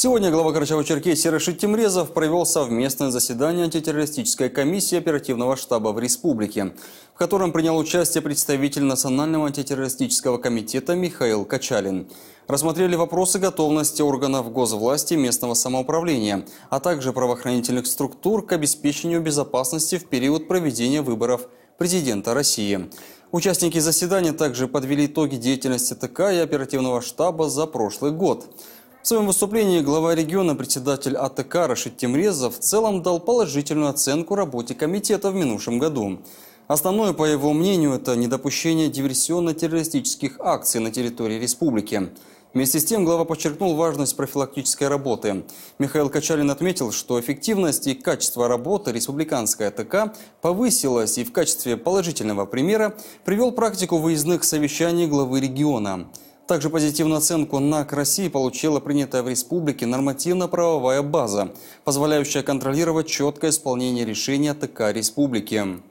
Сегодня глава Карачаева-Черкесии Рашид Тимрезов провел совместное заседание антитеррористической комиссии оперативного штаба в республике, в котором принял участие представитель Национального антитеррористического комитета Михаил Качалин. Рассмотрели вопросы готовности органов госвласти и местного самоуправления, а также правоохранительных структур к обеспечению безопасности в период проведения выборов президента России. Участники заседания также подвели итоги деятельности ТК и оперативного штаба за прошлый год. В своем выступлении глава региона, председатель АТК Рашид Темрезов, в целом дал положительную оценку работе комитета в минувшем году. Основное, по его мнению, это недопущение диверсионно-террористических акций на территории республики. Вместе с тем глава подчеркнул важность профилактической работы. Михаил Качалин отметил, что эффективность и качество работы республиканской АТК повысилась и в качестве положительного примера привел практику выездных совещаний главы региона – также позитивную оценку НАК России получила принятая в республике нормативно-правовая база, позволяющая контролировать четкое исполнение решения ТК республики.